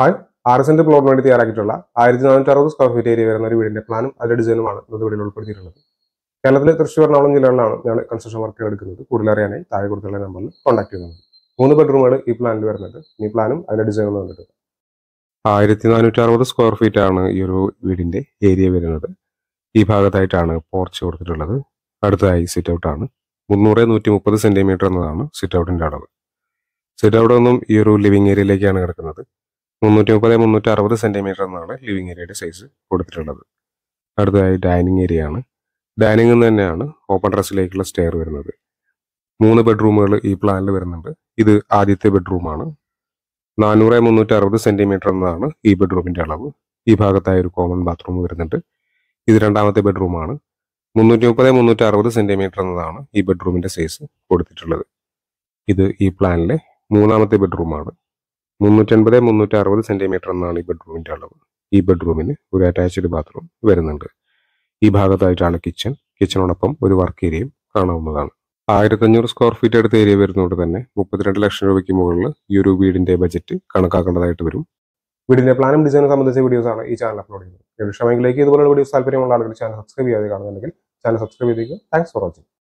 hi are എൻ്റെ പ്ലോട്ടിന് വേണ്ടി തയ്യാറാക്കിയിട്ടുള്ള ആയിരത്തി നാനൂറ്റി അറുപത് സ്ക്വയർ ഫീറ്റ് ഏരിയ വരുന്ന ഒരു വീടിന്റെ പ്ലാനും അതിൻ്റെ ഡിസൈനുമാണ് ഇന്നത്തെ വീടിൽ ഉൾപ്പെടുത്തിയിട്ടുള്ളത് കേരളത്തിലെ തൃശ്ശൂർ എറണാകുളം ജില്ലകളിലാണ് ഞാൻ കൺസ്ട്രക്ഷൻ വർക്കുകൾ എടുക്കുന്നത് കൂടുതൽ അറിയാനായി താഴെ കൊടുത്തുള്ള നമ്പറിൽ കോൺടാക്ട് ചെയ്യുന്നത് മൂന്ന് ബെഡ്റൂമുകൾ ഈ പ്ലാനിൽ വരുന്നത് ഈ പ്ലാനും അതിൻ്റെ ഡിസൈനും വന്നിട്ട് ആയിരത്തി നാനൂറ്റി അറുപത് സ്ക്വയർ ഫീറ്റ് ആണ് ഈ ഒരു വീടിന്റെ ഏരിയ വരുന്നത് ഈ ഭാഗത്തായിട്ടാണ് പോർച്ച് കൊടുത്തിട്ടുള്ളത് അടുത്തതായി സിറ്റ് ഔട്ടാണ് മുന്നൂറ് നൂറ്റി മുപ്പത് സെൻറ്റിമീറ്റർ എന്നതാണ് സിറ്റ് ഔട്ടിൻ്റെ അളവ് സിറ്റ് ഔട്ട് ഈ ഒരു ലിവിംഗ് ഏരിയയിലേക്കാണ് കിടക്കുന്നത് മുന്നൂറ്റി മുപ്പത് മുന്നൂറ്റി അറുപത് സെൻറ്റിമീറ്റർ എന്നാണ് ലിവിങ് ഏരിയയുടെ സൈസ് കൊടുത്തിട്ടുള്ളത് അടുത്തതായി ഡൈനിങ് ഏരിയ ആണ് ഡൈനിങ്ങിൽ നിന്ന് തന്നെയാണ് ഓപ്പൺ ഡ്രസ്സിലേക്കുള്ള സ്റ്റെയർ വരുന്നത് മൂന്ന് ബെഡ്റൂമുകൾ ഈ പ്ലാനിൽ വരുന്നുണ്ട് ഇത് ആദ്യത്തെ ബെഡ്റൂമാണ് നാനൂറ് മുന്നൂറ്റി അറുപത് സെൻറ്റിമീറ്റർ എന്നതാണ് ഈ ബെഡ്റൂമിൻ്റെ അളവ് ഈ ഭാഗത്തായി ഒരു കോമൺ ബാത്റൂം വരുന്നുണ്ട് ഇത് രണ്ടാമത്തെ ബെഡ്റൂമാണ് മുന്നൂറ്റി മുപ്പത് മുന്നൂറ്റി അറുപത് സെൻറ്റിമീറ്റർ എന്നതാണ് ഈ ബെഡ്റൂമിൻ്റെ സൈസ് കൊടുത്തിട്ടുള്ളത് ഇത് ഈ പ്ലാനിലെ മൂന്നാമത്തെ ബെഡ്റൂമാണ് മുന്നൂറ്റൻപത് മുന്നൂറ്റി അറുപത് സെന്റിമീറ്റർ എന്നാണ് ഈ ബെഡ്റൂമിന്റെ അളവ് ഈ ബെഡ്റൂമിന് ഒരു അറ്റാച്ച്ഡ് ബാത്റൂം വരുന്നുണ്ട് ഈ ഭാഗത്തായിട്ടാണ് കിച്ചൺ കിച്ചണോടൊപ്പം ഒരു വർക്ക് ഏരിയയും കാണാവുന്നതാണ് ആയിരത്തഞ്ഞൂറ് സ്ക്വയർ ഫീറ്റ് അടുത്ത ഏരിയ വരുന്നതുകൊണ്ട് തന്നെ മുപ്പത്തിരണ്ട് ലക്ഷം രൂപയ്ക്ക് മുകളിൽ ഈ ഒരു വീടിന്റെ ബജറ്റ് കണക്കാക്കേണ്ടതായിട്ട് വരും വീടിന്റെ പ്ലാനും ഡിസൈനും സംബന്ധിച്ച വീഡിയോസ് ആണ് ഈ ചാനൽ അപ്ലോഡ് ചെയ്യുന്നത് ഇഷ്ടമെങ്കിലേക്ക് ഇതുപോലുള്ള വീഡിയോസ് താല്പര്യമുള്ള ആളുകൾ ചാനൽ സബ്സ്ക്രൈബ് ചെയ്യാതെ കാണുന്നുണ്ടെങ്കിൽ ചാനൽ സബ്സ്ക്രൈബ് ചെയ്തേക്കുക താങ്ക്സ് ഫോർ വാച്ചിങ്